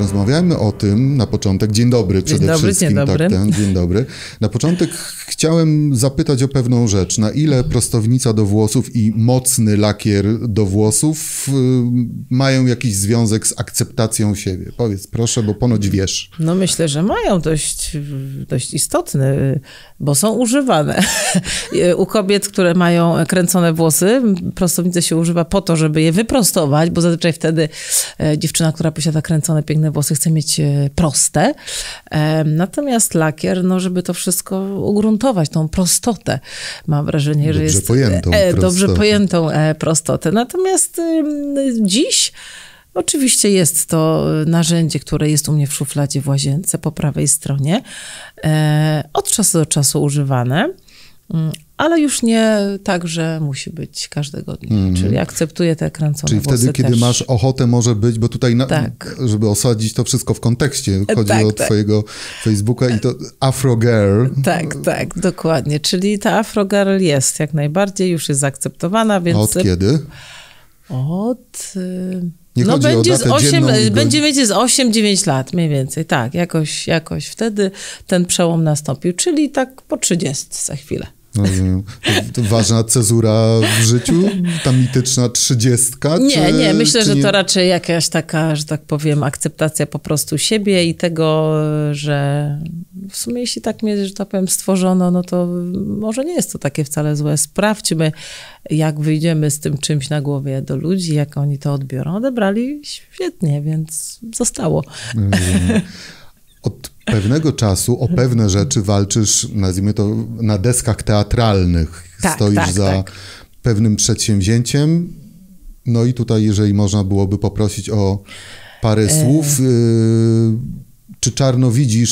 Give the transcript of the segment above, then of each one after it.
Rozmawiamy o tym na początek. Dzień dobry przede dzień tak, dobry, wszystkim. Dzień dobry. Tak, ten, dzień dobry. Na początek Chciałem zapytać o pewną rzecz. Na ile mhm. prostownica do włosów i mocny lakier do włosów y, mają jakiś związek z akceptacją siebie? Powiedz proszę, bo ponoć wiesz. No myślę, że mają dość, dość istotny, bo są używane. Y, u kobiet, które mają kręcone włosy, Prostownica się używa po to, żeby je wyprostować, bo zazwyczaj wtedy y, dziewczyna, która posiada kręcone, piękne włosy, chce mieć proste. Natomiast lakier, no żeby to wszystko ugruntować, zachować tą prostotę. Mam wrażenie, dobrze że jest pojętą e, dobrze pojętą e, prostotę. Natomiast e, dziś. Oczywiście jest to narzędzie, które jest u mnie w szufladzie w łazience po prawej stronie, e, od czasu do czasu używane, mm, ale już nie tak, że musi być każdego dnia. Mm. Czyli akceptuję te kręcone Czyli włosy wtedy, kiedy też. masz ochotę, może być, bo tutaj, na, tak. żeby osadzić to wszystko w kontekście, e, chodzi tak, o tak. twojego Facebooka i to Afro Girl. Tak, tak, dokładnie. Czyli ta Afro Girl jest jak najbardziej, już jest zaakceptowana, więc... Od kiedy? Od... Y, nie no będzie z 8, będzie mieć z 8-9 lat mniej więcej, tak, jakoś, jakoś wtedy ten przełom nastąpił, czyli tak po 30 za chwilę. No, to, to ważna cezura w życiu? Ta mityczna trzydziestka? Nie, nie, myślę, że nie? to raczej jakaś taka, że tak powiem, akceptacja po prostu siebie i tego, że w sumie jeśli tak mnie, że tak powiem, stworzono, no to może nie jest to takie wcale złe. Sprawdźmy, jak wyjdziemy z tym czymś na głowie do ludzi, jak oni to odbiorą. Odebrali świetnie, więc zostało. Od pewnego czasu o pewne rzeczy walczysz, nazwijmy to, na deskach teatralnych. Tak, tak Stoisz tak, za tak. pewnym przedsięwzięciem. No i tutaj, jeżeli można byłoby poprosić o parę e... słów. Yy czy czarno widzisz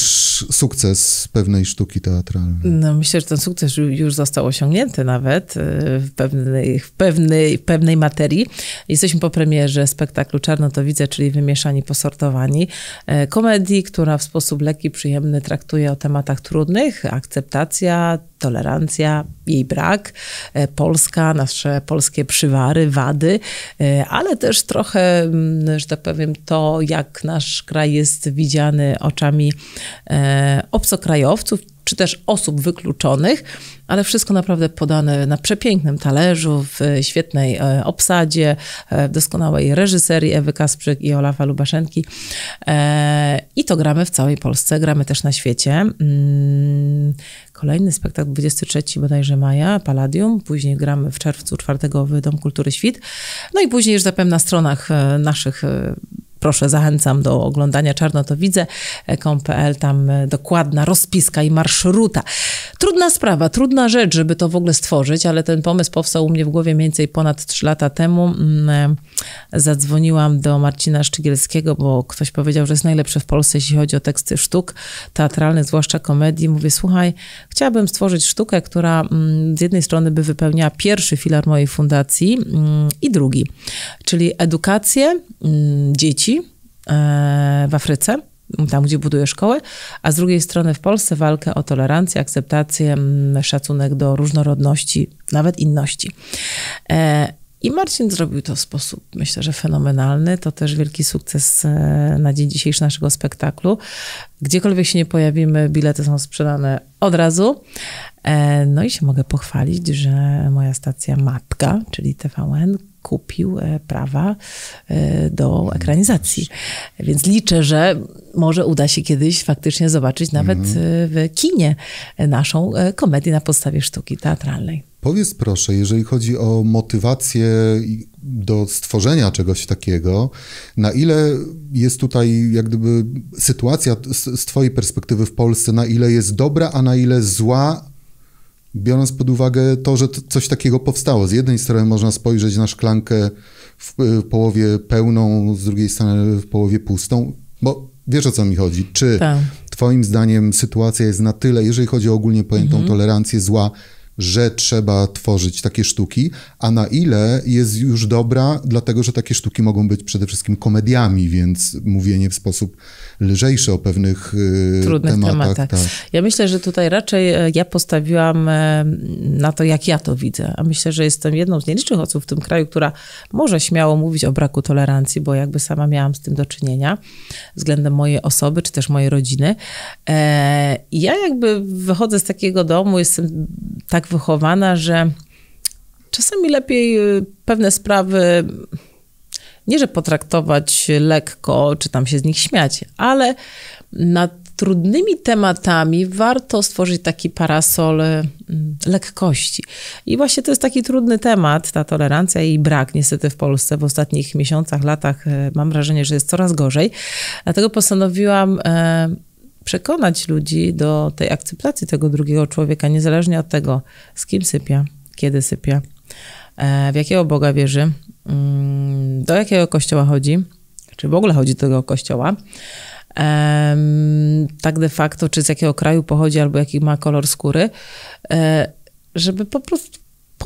sukces pewnej sztuki teatralnej? No, myślę, że ten sukces już został osiągnięty nawet y, w pewnej, w pewnej, w pewnej materii. Jesteśmy po premierze spektaklu Czarno to widzę, czyli Wymieszani, posortowani. E, komedii, która w sposób lekki, przyjemny traktuje o tematach trudnych, akceptacja tolerancja, jej brak, e, Polska, nasze polskie przywary, wady, e, ale też trochę, mm, że tak powiem, to, jak nasz kraj jest widziany oczami e, obcokrajowców, czy też osób wykluczonych, ale wszystko naprawdę podane na przepięknym talerzu, w świetnej e, obsadzie, e, w doskonałej reżyserii Ewy Kasprzyk i Olafa Lubaszenki. E, I to gramy w całej Polsce, gramy też na świecie. Mm, kolejny spektakl 23 bodajże maja, Palladium, później gramy w czerwcu 4 w Dom Kultury Świt, no i później już zapewne na stronach naszych proszę, zachęcam do oglądania Czarno to widzę, ekom.pl, tam e, dokładna rozpiska i marszruta. Trudna sprawa, trudna rzecz, żeby to w ogóle stworzyć, ale ten pomysł powstał u mnie w głowie mniej więcej ponad 3 lata temu. Mm, e, zadzwoniłam do Marcina Szczygielskiego, bo ktoś powiedział, że jest najlepszy w Polsce, jeśli chodzi o teksty sztuk teatralnych, zwłaszcza komedii. Mówię, słuchaj, chciałabym stworzyć sztukę, która mm, z jednej strony by wypełniała pierwszy filar mojej fundacji mm, i drugi, czyli edukację dzieci, w Afryce, tam gdzie buduje szkoły, a z drugiej strony w Polsce walkę o tolerancję, akceptację, mm, szacunek do różnorodności, nawet inności. E, I Marcin zrobił to w sposób, myślę, że fenomenalny. To też wielki sukces e, na dzień dzisiejszy naszego spektaklu. Gdziekolwiek się nie pojawimy, bilety są sprzedane od razu. E, no i się mogę pochwalić, że moja stacja matka, czyli TVN, kupił e, prawa e, do ekranizacji. Więc liczę, że może uda się kiedyś faktycznie zobaczyć nawet mhm. e, w kinie naszą komedię na podstawie sztuki teatralnej. Powiedz proszę, jeżeli chodzi o motywację do stworzenia czegoś takiego, na ile jest tutaj jak gdyby sytuacja z, z Twojej perspektywy w Polsce, na ile jest dobra, a na ile zła, biorąc pod uwagę to, że to coś takiego powstało. Z jednej strony można spojrzeć na szklankę w połowie pełną, z drugiej strony w połowie pustą, bo wiesz o co mi chodzi. Czy tak. Twoim zdaniem sytuacja jest na tyle, jeżeli chodzi o ogólnie pojętą mhm. tolerancję zła, że trzeba tworzyć takie sztuki, a na ile jest już dobra, dlatego że takie sztuki mogą być przede wszystkim komediami, więc mówienie w sposób lżejszy o pewnych y, trudnych tematach. tematach. Tak. Ja myślę, że tutaj raczej e, ja postawiłam e, na to, jak ja to widzę, a myślę, że jestem jedną z nielicznych osób w tym kraju, która może śmiało mówić o braku tolerancji, bo jakby sama miałam z tym do czynienia względem mojej osoby, czy też mojej rodziny. E, ja jakby wychodzę z takiego domu, jestem tak wychowana, że czasami lepiej y, pewne sprawy nie, że potraktować lekko, czy tam się z nich śmiać, ale nad trudnymi tematami warto stworzyć taki parasol y, lekkości. I właśnie to jest taki trudny temat, ta tolerancja i brak niestety w Polsce w ostatnich miesiącach, latach y, mam wrażenie, że jest coraz gorzej. Dlatego postanowiłam przekonać ludzi do tej akceptacji tego drugiego człowieka, niezależnie od tego, z kim sypia, kiedy sypia, e, w jakiego Boga wierzy, mm, do jakiego kościoła chodzi, czy w ogóle chodzi do tego kościoła. Tak de facto, czy z jakiego kraju pochodzi, albo jaki ma kolor skóry, e, żeby po prostu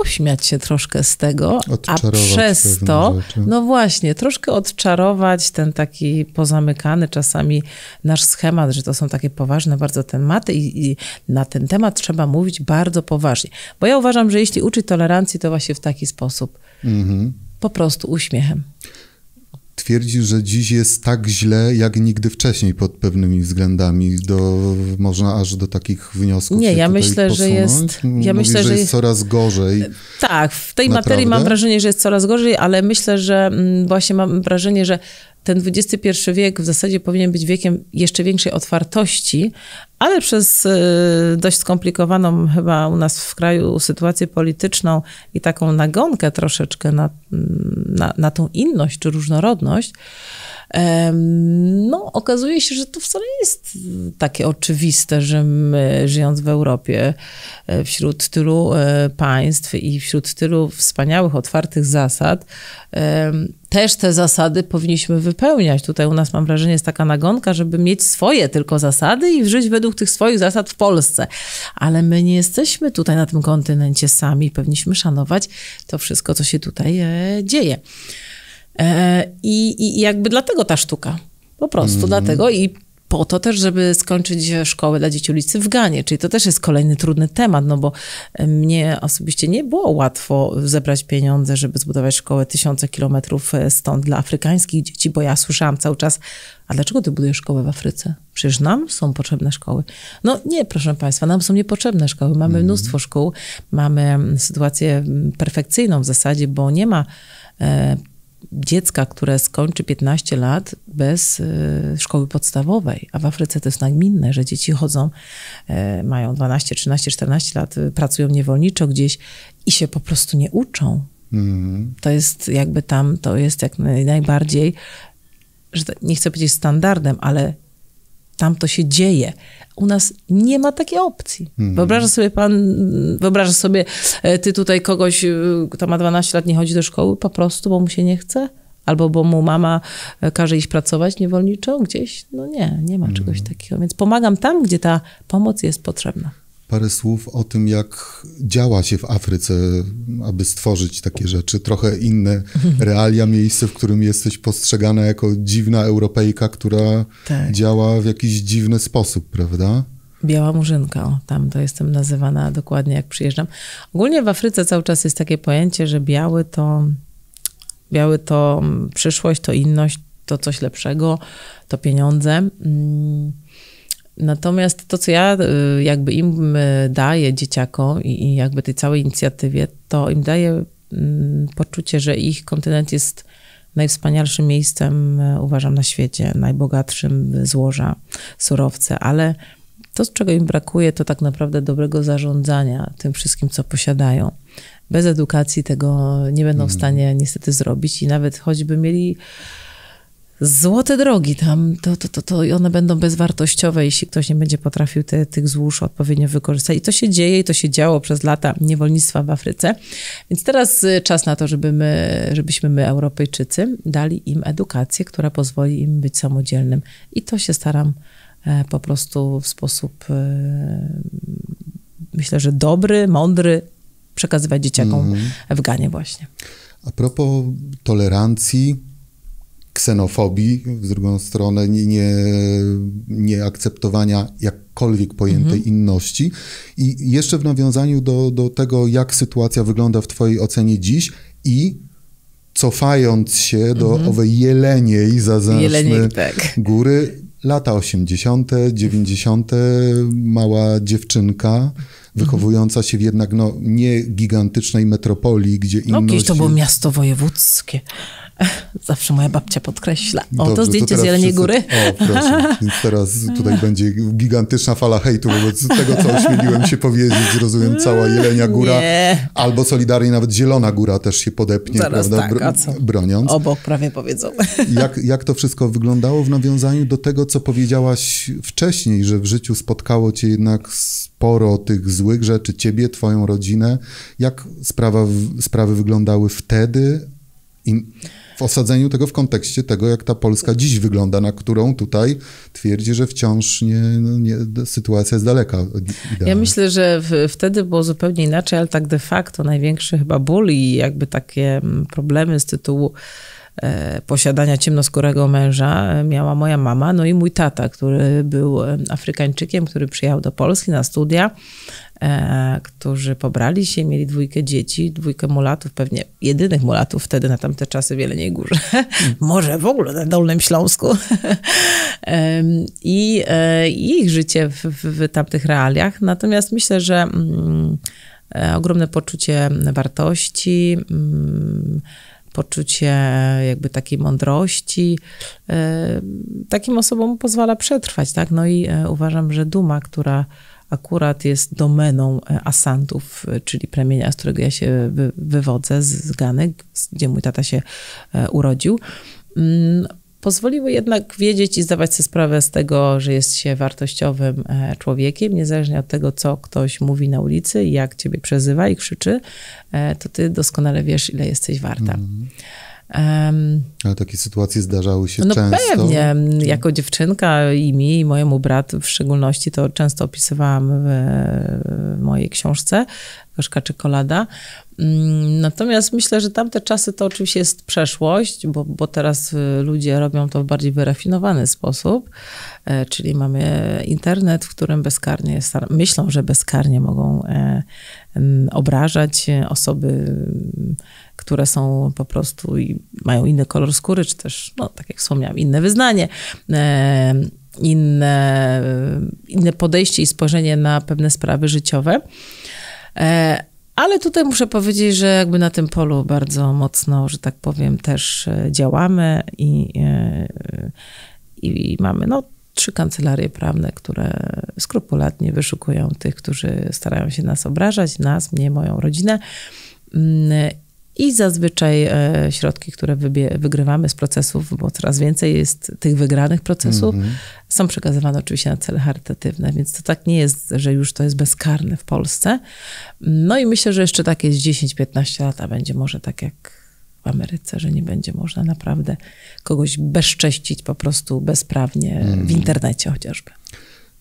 pośmiać się troszkę z tego, a przez to, rzeczy. no właśnie, troszkę odczarować ten taki pozamykany czasami nasz schemat, że to są takie poważne bardzo tematy i, i na ten temat trzeba mówić bardzo poważnie. Bo ja uważam, że jeśli uczy tolerancji, to właśnie w taki sposób. Mhm. Po prostu uśmiechem twierdził, że dziś jest tak źle jak nigdy wcześniej pod pewnymi względami. Do, można aż do takich wniosków. Nie, ja myślę, posunąć. że jest. Ja Mówisz, myślę, że, że jest coraz gorzej. Tak, w tej Naprawdę? materii mam wrażenie, że jest coraz gorzej, ale myślę, że mm, właśnie mam wrażenie, że ten XXI wiek w zasadzie powinien być wiekiem jeszcze większej otwartości, ale przez y, dość skomplikowaną chyba u nas w kraju sytuację polityczną i taką nagonkę troszeczkę na, mm, na, na tą inność czy różnorodność, no, okazuje się, że to wcale nie jest takie oczywiste, że my, żyjąc w Europie, e, wśród tylu e, państw i wśród tylu wspaniałych, otwartych zasad, też te zasady powinniśmy wypełniać. Tutaj u nas mam wrażenie jest taka nagonka, żeby mieć swoje tylko zasady i żyć według tych swoich zasad w Polsce. Ale my nie jesteśmy tutaj na tym kontynencie sami, powinniśmy szanować to wszystko, co się tutaj e, dzieje. E, i, I jakby dlatego ta sztuka. Po prostu mm. dlatego i po to też, żeby skończyć szkołę dla dzieci ulicy w Ganie. Czyli to też jest kolejny trudny temat, no bo e, mnie osobiście nie było łatwo zebrać pieniądze, żeby zbudować szkołę tysiące kilometrów e, stąd dla afrykańskich dzieci, bo ja słyszałam cały czas, a dlaczego ty budujesz szkołę w Afryce? Przecież nam są potrzebne szkoły. No nie, proszę Państwa, nam są niepotrzebne szkoły. Mamy mm. mnóstwo szkół, mamy mm, sytuację mm, perfekcyjną w zasadzie, bo nie ma e, dziecka, które skończy 15 lat bez y, szkoły podstawowej, a w Afryce to jest nagminne, że dzieci chodzą, e, mają 12, 13, 14 lat, y, pracują niewolniczo gdzieś i się po prostu nie uczą. Mm. To jest jakby tam, to jest jak najbardziej, że tak, nie chcę powiedzieć standardem, ale tam to się dzieje. U nas nie ma takiej opcji. Wyobrażasz mhm. Wyobraża sobie pan, wyobraża sobie e, ty tutaj kogoś, e, kto ma 12 lat, nie chodzi do szkoły po prostu, bo mu się nie chce? Albo bo mu mama e, każe iść pracować niewolniczo gdzieś? No nie, nie ma mhm. czegoś takiego. Więc pomagam tam, gdzie ta pomoc jest potrzebna parę słów o tym, jak działa się w Afryce, aby stworzyć takie rzeczy, trochę inne realia, miejsce, w którym jesteś postrzegana jako dziwna Europejka, która tak. działa w jakiś dziwny sposób, prawda? Biała Murzynka, o, tam to jestem nazywana dokładnie jak przyjeżdżam. Ogólnie w Afryce cały czas jest takie pojęcie, że biały to, biały to przyszłość, to inność, to coś lepszego, to pieniądze. Mm. Natomiast to, co ja y, jakby im y, daję dzieciakom i jakby tej całej inicjatywie, to im daję mm, poczucie, że ich kontynent jest najwspanialszym miejscem, y, uważam, na świecie, najbogatszym złoża, surowce, ale to, czego im brakuje, to tak naprawdę dobrego zarządzania tym wszystkim, co posiadają. Bez edukacji tego nie będą mm. w mhm. stanie niestety zrobić i nawet choćby mieli złote drogi tam, to, to, to, to i one będą bezwartościowe, jeśli ktoś nie będzie potrafił te, tych złóż odpowiednio wykorzystać. I to się dzieje i to się działo przez lata niewolnictwa w Afryce. Więc teraz y, czas na to, żeby my, żebyśmy my, Europejczycy, dali im edukację, która pozwoli im być samodzielnym. I to się staram e, po prostu w sposób, e, myślę, że dobry, mądry, przekazywać dzieciakom mm. w Ganie właśnie. A propos tolerancji, ksenofobii, z drugą stronę nie, nie, nie akceptowania jakkolwiek pojętej mhm. inności. I jeszcze w nawiązaniu do, do tego, jak sytuacja wygląda w Twojej ocenie dziś i cofając się do mhm. owej jeleniej, zazęszny tak. góry, lata 80., 90., mała dziewczynka wychowująca się w jednak no, nie gigantycznej metropolii, gdzie inność... No, kiedyś to było miasto wojewódzkie. Zawsze moja babcia podkreśla. O, Dobrze, to zdjęcie to z Jeleniej Góry. O, proszę. Więc teraz tutaj będzie gigantyczna fala hejtu wobec tego, co ośmieliłem się powiedzieć. Rozumiem, cała Jelenia Góra. Nie. Albo solidarnie nawet Zielona Góra też się podepnie, Zaraz prawda? Tak, a co? Broniąc. Obok prawie powiedzą. Jak, jak to wszystko wyglądało w nawiązaniu do tego, co powiedziałaś wcześniej, że w życiu spotkało cię jednak sporo tych złych rzeczy, ciebie, twoją rodzinę. Jak sprawa, sprawy wyglądały wtedy? I w osadzeniu tego w kontekście tego, jak ta Polska dziś wygląda, na którą tutaj twierdzi, że wciąż nie, nie sytuacja jest daleka. Idealna. Ja myślę, że w, wtedy było zupełnie inaczej, ale tak de facto największy chyba ból i jakby takie mm, problemy z tytułu e, posiadania ciemnoskórego męża miała moja mama, no i mój tata, który był Afrykańczykiem, który przyjechał do Polski na studia. E, którzy pobrali się, mieli dwójkę dzieci, dwójkę mulatów, pewnie jedynych mulatów wtedy na tamte czasy w Jeleniej Górze, może w ogóle na Dolnym Śląsku. E, I, ich życie w, w, w tamtych realiach. Natomiast myślę, że mm, e, ogromne poczucie wartości, mm, poczucie jakby takiej mądrości, takim osobom pozwala przetrwać, tak? No i uważam, że duma, która akurat jest domeną e, Asantów, e, czyli plemienia, z którego ja się wy, wywodzę, z Gany, gdzie mój tata się e, urodził. Mm, pozwoliły jednak wiedzieć i zdawać sobie sprawę z tego, że jest się wartościowym człowiekiem, niezależnie od tego, co ktoś mówi na ulicy, jak ciebie przezywa i krzyczy, to ty doskonale wiesz, ile jesteś warta. Mm -hmm. Um, Ale takie sytuacje zdarzały się no często? pewnie. No. Jako dziewczynka i mi, i mojemu bratu w szczególności, to często opisywałam w, mojej książce Gorzka Czekolada. Mm, natomiast myślę, że tamte czasy to oczywiście jest przeszłość, bo, bo teraz y, ludzie robią to w bardziej wyrafinowany sposób, e, czyli mamy internet, w którym bezkarnie, myślą, że bezkarnie mogą e, obrażać e, osoby które są po prostu i mają inny kolor skóry, czy też, no, tak jak wspomniałam, inne wyznanie, e, inne, inne podejście i spojrzenie na pewne sprawy życiowe. E, ale tutaj muszę powiedzieć, że jakby na tym polu bardzo mocno, że tak powiem, też e, działamy i, i, i mamy no, trzy kancelarie prawne, które skrupulatnie wyszukują tych, którzy starają się nas obrażać, nas, mnie, moją rodzinę. Mm, i zazwyczaj e, środki, które wygrywamy z procesów, bo coraz więcej jest tych wygranych procesów, mm -hmm. są przekazywane oczywiście na cele charytatywne, więc to tak nie jest, że już to jest bezkarne w Polsce. No i myślę, że jeszcze takie 10-15 lat, a będzie może tak jak w Ameryce, że nie będzie można naprawdę kogoś bezcześcić po prostu bezprawnie mm. w mhm. internecie chociażby.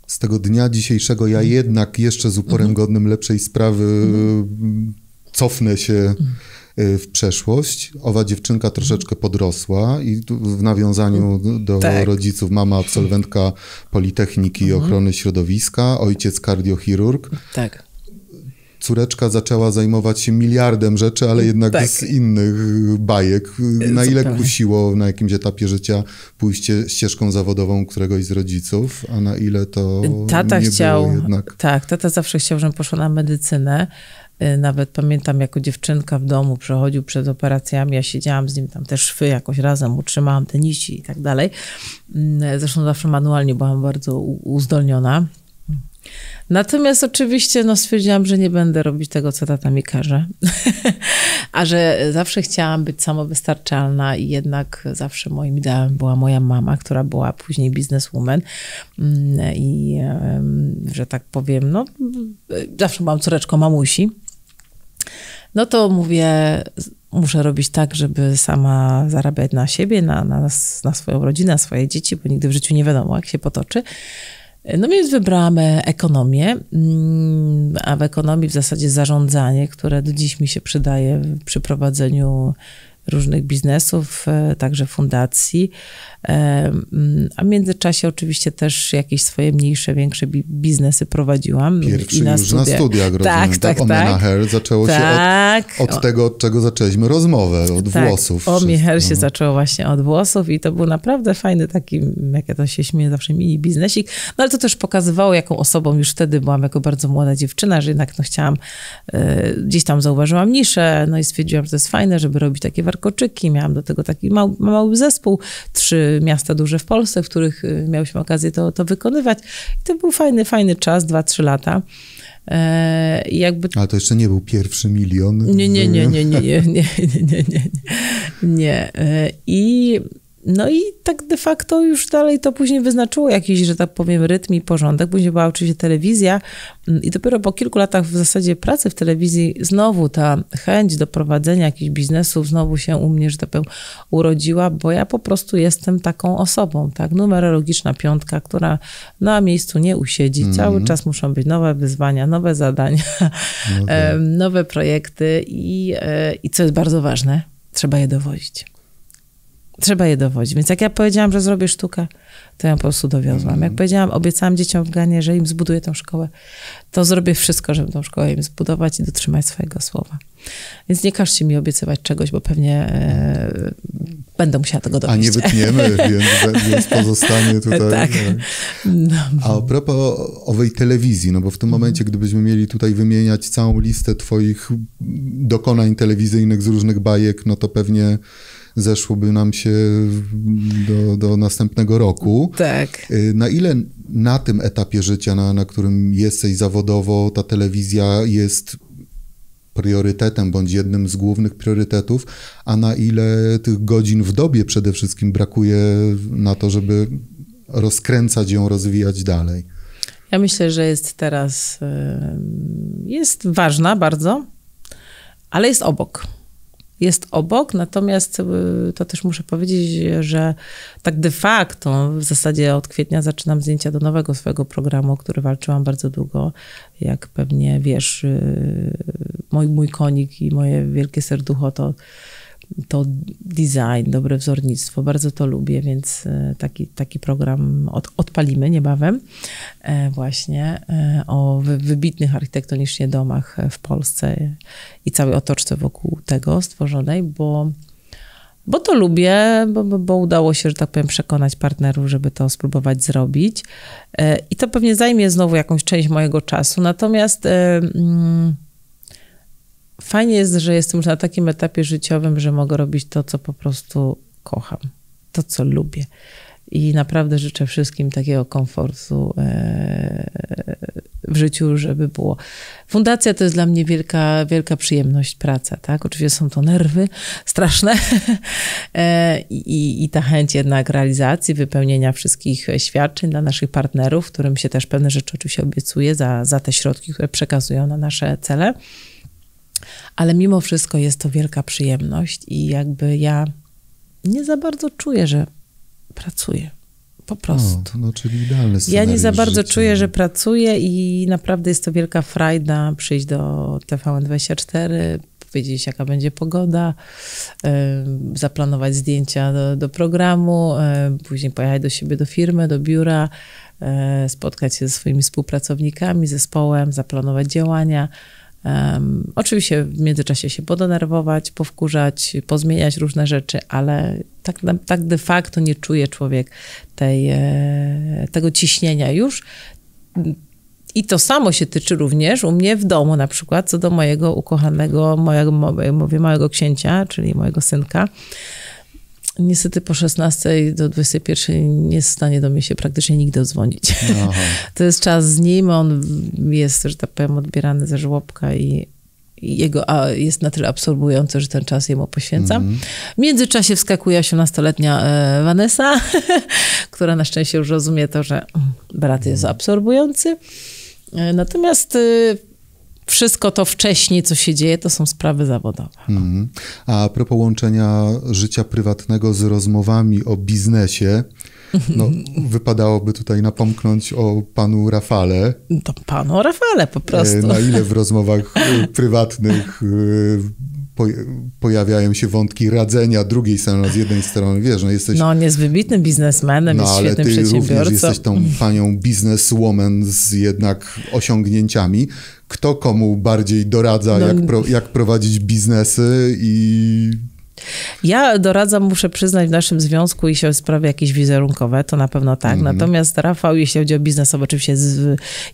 Z tego dnia dzisiejszego ja mhm. jednak jeszcze z uporem mm -hmm. godnym lepszej sprawy mhm. cofnę się Y, w przeszłość. Owa dziewczynka troszeczkę podrosła i w nawiązaniu do tak. rodziców mama absolwentka Politechniki mhm. Ochrony Środowiska, ojciec kardiochirurg. Tak córeczka zaczęła zajmować się miliardem rzeczy, ale jednak tak. z innych bajek. Y, na ile Zupełnie. kusiło na jakimś etapie życia pójście ścieżką zawodową któregoś z rodziców, a na ile to tata nie chciał, było jednak... Tak, tata zawsze chciał, żebym poszła na medycynę. Y, nawet pamiętam, jako dziewczynka w domu przechodził przed operacjami, ja siedziałam z nim tam te szwy jakoś razem, utrzymałam nici i tak dalej. Mm, zresztą zawsze manualnie byłam bardzo uzdolniona. Natomiast oczywiście no, stwierdziłam, że nie będę robić tego, co tata mi każe, a że zawsze chciałam być samowystarczalna i jednak zawsze moim ideałem była moja mama, która była później bizneswoman mm, i, że tak powiem, no, zawsze byłam córeczką mamusi no to mówię, muszę robić tak, żeby sama zarabiać na siebie, na, na, na swoją rodzinę, na swoje dzieci, bo nigdy w życiu nie wiadomo, jak się potoczy. No więc wybrałam ekonomię, mm, a w ekonomii w zasadzie zarządzanie, które do dziś mi się przydaje przy prowadzeniu różnych biznesów, e, także fundacji, a w międzyczasie oczywiście też jakieś swoje mniejsze, większe biznesy prowadziłam. Pierwszy i na już studiach. na studiach, rozumiem. Tak, tak, tak. O tak. Hair zaczęło tak. się od, tak. od tego, od czego zaczęliśmy rozmowę, od tak. włosów. O Hair się no. zaczęło właśnie od włosów i to był naprawdę fajny taki, jak ja to się śmieję, zawsze mini biznesik. No ale to też pokazywało, jaką osobą już wtedy byłam, jako bardzo młoda dziewczyna, że jednak no chciałam, y, gdzieś tam zauważyłam niszę, no i stwierdziłam, że to jest fajne, żeby robić takie warkoczyki. Miałam do tego taki mał, mały zespół, trzy miasta duże w Polsce, w których y, miałyśmy okazję to, to wykonywać. I to był fajny, fajny czas, 2-3 lata. E, I jakby... Ale to jeszcze nie był pierwszy milion. Nie, nie, nie, nie, nie, nie, nie, nie, nie. nie. E, I no i tak de facto już dalej to później wyznaczyło jakiś, że tak powiem, rytm i porządek. Później była oczywiście telewizja mm, i dopiero po kilku latach w zasadzie pracy w telewizji znowu ta chęć do prowadzenia jakichś biznesów znowu się u mnie, że tak powiem, urodziła, bo ja po prostu jestem taką osobą, tak, numerologiczna piątka, która na miejscu nie usiedzi. Mm -hmm. Cały czas muszą być nowe wyzwania, nowe zadania, okay. No tak. nowe projekty i, e, i co jest bardzo ważne, trzeba je dowozić. Trzeba je dowodzić. Więc jak ja powiedziałam, że zrobię sztukę, to ja po prostu dowiozłam. Mm. Jak powiedziałam, obiecałam dzieciom w Ganie, że im zbuduję tą szkołę, to zrobię wszystko, żeby tą szkołę im zbudować i dotrzymać swojego słowa. Więc nie każcie mi obiecywać czegoś, bo pewnie e, będę musiała tego dowieść. A nie wytniemy, więc, więc pozostanie tutaj. Tak. tak. No. a propos owej telewizji, no bo w tym mhm. momencie, gdybyśmy mieli tutaj wymieniać całą listę twoich dokonań telewizyjnych z różnych bajek, no to pewnie zeszłoby nam się do, do następnego roku. Tak. Y, na ile na tym etapie życia, na, na którym jesteś zawodowo, ta telewizja jest priorytetem bądź jednym z głównych priorytetów, a na ile tych godzin w dobie przede wszystkim brakuje na to, żeby rozkręcać ją, rozwijać dalej? Ja myślę, że jest teraz, jest ważna bardzo, ale jest obok jest obok, natomiast y, to też muszę powiedzieć, że tak de facto w zasadzie od kwietnia zaczynam zdjęcia do nowego swojego programu, który walczyłam bardzo długo. Jak pewnie wiesz, y, mój, mój konik i moje wielkie serducho to to design, dobre wzornictwo. Bardzo to lubię, więc e, taki, taki program od, odpalimy niebawem. E, właśnie e, o wybitnych architektonicznie domach w Polsce i całej otoczce wokół tego stworzonej, bo bo to lubię, bo, bo, udało się, że tak powiem, przekonać partnerów, żeby to spróbować zrobić. I to pewnie zajmie znowu jakąś część mojego czasu. Natomiast. Yy, fajnie jest, że jestem już na takim etapie życiowym, że mogę robić to, co po prostu kocham, to, co lubię. I naprawdę życzę wszystkim takiego komfortu e, w życiu, żeby było. Fundacja to jest dla mnie wielka, wielka przyjemność, praca, tak? Oczywiście są to nerwy straszne e, I, i ta chęć jednak realizacji, wypełnienia wszystkich świadczeń dla naszych partnerów, którym się też pewne rzeczy oczywiście obiecuje za, za te środki, które przekazują na nasze cele ale mimo wszystko jest to wielka przyjemność i jakby ja nie za bardzo czuję, że pracuję. Po prostu. O, no, czyli znaczy idealny Ja nie za bardzo życia. czuję, że pracuję i naprawdę jest to wielka frajda przyjść do TVN24, powiedzieć, jaka będzie pogoda, zaplanować zdjęcia do, do programu, później pojechać do siebie, do firmy, do biura, spotkać się ze swoimi współpracownikami, zespołem, zaplanować działania. Um, oczywiście w międzyczasie się podenerwować, powkurzać, pozmieniać różne rzeczy, ale tak, tak de facto nie czuje człowiek tej, e, tego ciśnienia już. I to samo się tyczy również u mnie w domu, na przykład co do mojego ukochanego, mojego, mówię, małego księcia, czyli mojego synka niestety po 16 do 21 nie jest w stanie do mnie się praktycznie nigdy odzwonić. Aha. To jest czas z nim, on jest, że tak powiem, odbierany ze żłobka i, jego a jest na tyle absorbujący, że ten czas jemu poświęcam. Mm -hmm. W międzyczasie wskakuje 18-letnia e, Vanessa, która na szczęście już rozumie to, że brat jest absorbujący. E, natomiast e, wszystko to wcześniej, co się dzieje, to są sprawy zawodowe. Mm. A propos łączenia życia prywatnego z rozmowami o biznesie, no, wypadałoby tutaj napomknąć o panu Rafale. To panu Rafale po prostu. E, na ile w rozmowach e, prywatnych e, pojawiają się wątki radzenia drugiej strony, z jednej strony, wiesz, no jesteś... No, on jest wybitnym biznesmenem, no, jest świetnym ale ty również jesteś tą panią bizneswoman z jednak osiągnięciami. Kto komu bardziej doradza, no, jak, pro, jak prowadzić biznesy i ja doradzam, muszę przyznać, w naszym związku, jeśli o sprawy jakieś wizerunkowe, to na pewno tak. Mm. Natomiast Rafał, jeśli chodzi o biznes, oczywiście jest,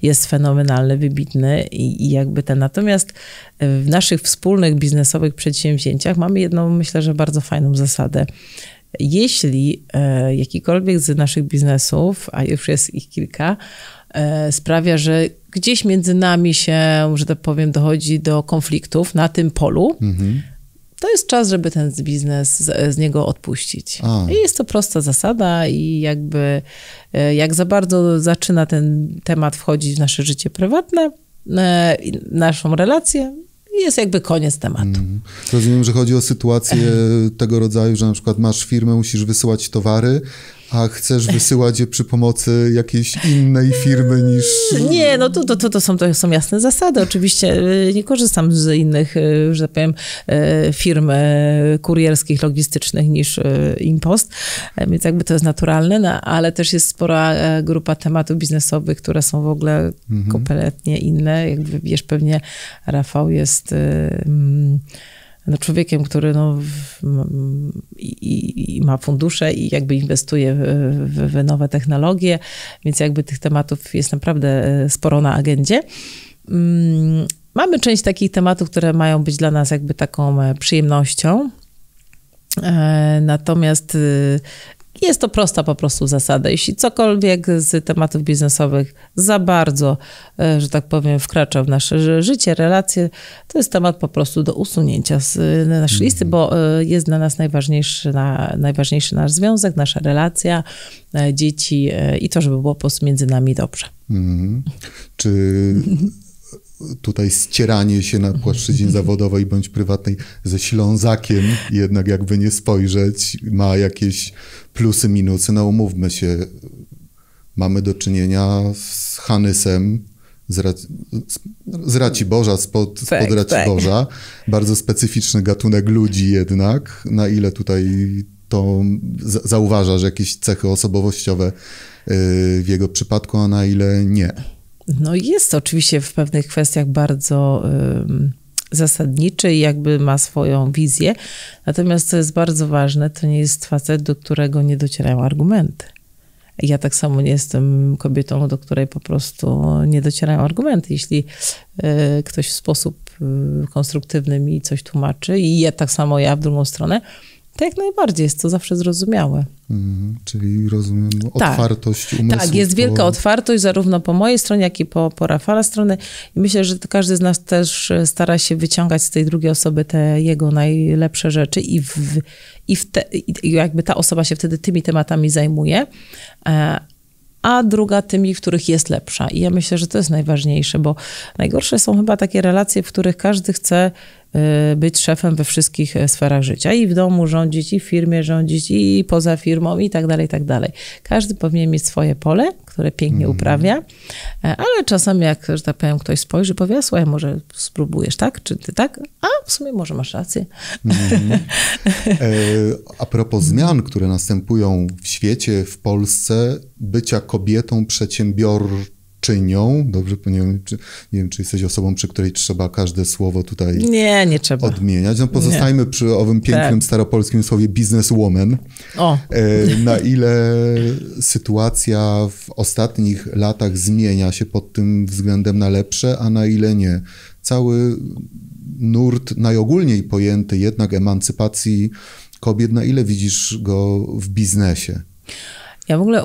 jest fenomenalny, wybitny i, i, jakby ten. Natomiast e, w naszych wspólnych biznesowych przedsięwzięciach mamy jedną, myślę, że bardzo fajną zasadę. Jeśli e, jakikolwiek z naszych biznesów, a już jest ich kilka, e, sprawia, że gdzieś między nami się, że tak powiem, dochodzi do konfliktów na tym polu, mhm to jest czas, żeby ten biznes z, z niego odpuścić. A. I jest to prosta zasada i jakby e, jak za bardzo zaczyna ten temat wchodzić w nasze życie prywatne, e, naszą relację, jest jakby koniec tematu. Mm. Rozumiem, że chodzi o sytuację tego rodzaju, że na przykład masz firmę, musisz wysyłać towary, a chcesz wysyłać je przy pomocy jakiejś innej firmy niż... Mm, nie, no to, to, to, są, to są jasne zasady. Oczywiście y, nie korzystam z innych, y, że tak powiem, y, firm kurierskich, logistycznych niż Impost, e, więc jakby to jest naturalne, no, ale też jest spora e, grupa tematów biznesowych, które są w ogóle mhm. kompletnie inne. Jak wiesz, pewnie Rafał jest... Mm, no, człowiekiem, który no, i, i ma fundusze i jakby inwestuje w, w nowe technologie, więc jakby tych tematów jest naprawdę e, sporo na agendzie. Mm, mamy część takich tematów, które mają być dla nas jakby taką e, przyjemnością. E, natomiast y, jest to prosta po prostu zasada. Jeśli cokolwiek z tematów biznesowych za bardzo, e, że tak powiem, wkracza w nasze życie, relacje, to jest temat po prostu do usunięcia z naszej mhm. listy, bo e, jest dla nas najważniejszy, na, najważniejszy nasz związek, nasza relacja, e, dzieci i to, żeby było po prostu między nami dobrze. Mm. Czy tutaj ścieranie się na płaszczyźnie mhm. zawodowej bądź prywatnej ze Ślązakiem, jednak jakby nie spojrzeć, ma jakieś plusy, minusy. No umówmy się, mamy do czynienia z Hanysem, z, Raci, z Raciborza, spod, spod tak, Raciborza. Tak. Bardzo specyficzny gatunek ludzi jednak, na ile tutaj to zauważasz jakieś cechy osobowościowe y, w jego przypadku, a na ile nie no jest oczywiście w pewnych kwestiach bardzo zasadniczy i jakby ma swoją wizję. Natomiast co jest bardzo ważne, to nie jest facet, do którego nie docierają argumenty. Ja tak samo nie jestem kobietą, do której po prostu nie docierają argumenty. Jeśli y, ktoś w sposób y, konstruktywny mi coś tłumaczy i ja tak samo ja w drugą stronę, tak jak najbardziej, jest to zawsze zrozumiałe. Mhm, czyli rozumiem tak. otwartość umysłu. Tak, jest wielka otwartość zarówno po mojej stronie, jak i po, po Rafala strony. I myślę, że każdy z nas też e, stara się wyciągać z tej drugiej osoby te jego najlepsze rzeczy i, w, i, w te, i jakby ta osoba się wtedy tymi tematami zajmuje e, a druga tymi, w których jest lepsza. I ja myślę, że to jest najważniejsze, bo najgorsze są chyba takie relacje, w których każdy chce Y, być szefem we wszystkich e, sferach życia. I w domu rządzić, i w firmie rządzić, i poza firmą, i tak dalej, i tak dalej. Każdy powinien mieć swoje pole, które pięknie mm. uprawia, e, ale czasami jak, że tak powiem, ktoś spojrzy, powie, słuchaj, może spróbujesz tak, czy ty tak, a w sumie może masz rację. Mm. a propos zmian, które następują w świecie, w Polsce, bycia kobietą przedsiębiorczą, czynią, dobrze, nie wiem, czy, nie wiem, czy jesteś osobą, przy której trzeba każde słowo tutaj nie, nie trzeba. odmieniać. No pozostańmy nie. przy owym tak. pięknym tak. staropolskim słowie bizneswoman. O. E, na ile sytuacja w ostatnich latach zmienia się pod tym względem na lepsze, a na ile nie. Cały nurt najogólniej pojęty jednak emancypacji kobiet, na ile widzisz go w biznesie? Ja w ogóle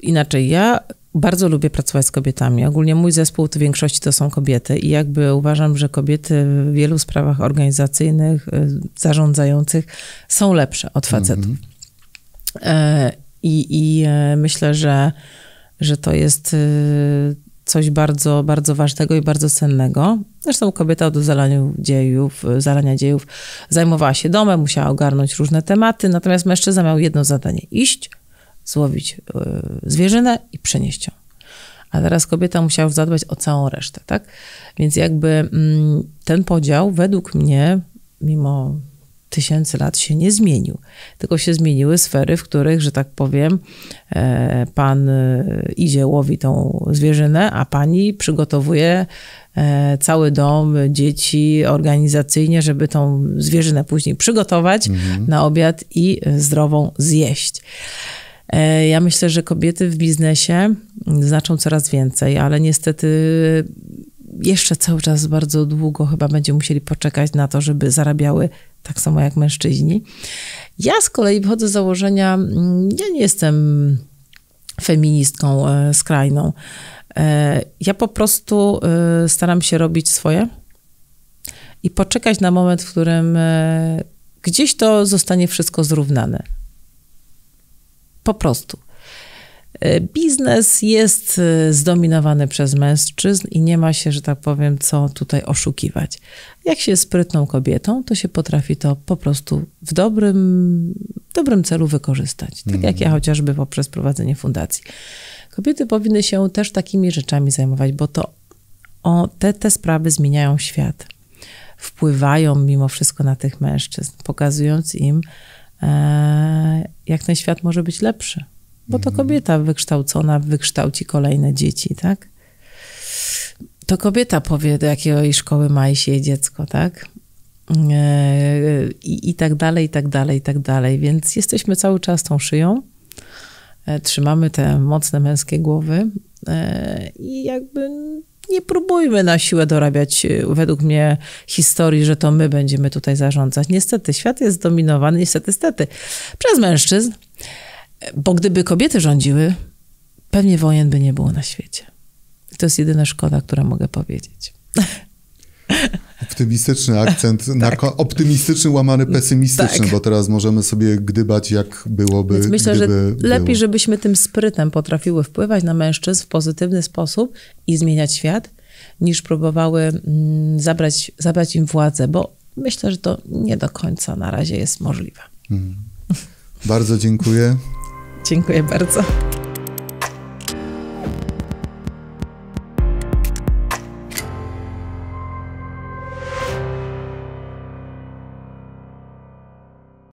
inaczej, ja bardzo lubię pracować z kobietami. Ogólnie mój zespół w większości to są kobiety i jakby uważam, że kobiety w wielu sprawach organizacyjnych, y, zarządzających są lepsze od facetów. Mm -hmm. I, I e, myślę, że, że to jest y, coś bardzo, bardzo ważnego i bardzo cennego. Zresztą kobieta od zalania dziejów, zalania dziejów zajmowała się domem, musiała ogarnąć różne tematy, natomiast mężczyzna miał jedno zadanie: iść, złowić y, zwierzynę i przenieść ją. A teraz kobieta musiała zadbać o całą resztę, tak? Więc jakby mm, ten podział według mnie, mimo tysięcy lat się nie zmienił, tylko się zmieniły sfery, w których, że tak powiem, e, pan y, idzie, łowi tą zwierzynę, a pani przygotowuje e, cały dom, dzieci organizacyjnie, żeby tą zwierzynę później przygotować mhm. na obiad i e, zdrową zjeść. E, ja myślę, że kobiety w biznesie znaczą coraz więcej, ale niestety jeszcze cały czas bardzo długo chyba będziemy musieli poczekać na to, żeby zarabiały tak samo jak mężczyźni. Ja z kolei wychodzę z założenia, mm, ja nie jestem feministką e, skrajną. E, ja po prostu staram się robić swoje i poczekać na moment, w którym gdzieś to zostanie wszystko zrównane. Po prostu. E, biznes jest e, zdominowany przez mężczyzn i nie ma się, że tak powiem, co tutaj oszukiwać. Jak się jest sprytną kobietą, to się potrafi to po prostu w dobrym, dobrym celu wykorzystać. Tak mm. jak ja mhm. chociażby poprzez prowadzenie fundacji. Kobiety powinny się też takimi rzeczami zajmować, bo to o, te, te sprawy zmieniają świat. Wpływają mimo wszystko na tych mężczyzn, pokazując im, E, jak ten świat może być lepszy. Bo to mhm. kobieta wykształcona wykształci kolejne dzieci, tak? To kobieta powie, do jakiej szkoły ma się jej dziecko, tak? E, I, I tak dalej, i tak dalej, i tak dalej. Więc jesteśmy cały czas tą szyją, e, trzymamy te mocne męskie głowy i jakby nie próbujmy na siłę dorabiać, y, według mnie, historii, że to my będziemy tutaj zarządzać. Niestety, świat jest zdominowany, niestety, niestety, przez mężczyzn, bo gdyby kobiety rządziły, pewnie wojen by nie było na świecie. to jest jedyna szkoda, którą mogę powiedzieć. Optymistyczny akcent, tak. optymistyczny łamany pesymistyczny, tak. bo teraz możemy sobie gdybać, jak byłoby. Więc myślę, że lepiej, żebyśmy tym sprytem potrafiły wpływać na mężczyzn w pozytywny sposób i zmieniać świat, niż próbowały mm, zabrać, zabrać im władzę, bo myślę, że to nie do końca na razie jest możliwe. Hmm. Bardzo dziękuję. dziękuję bardzo.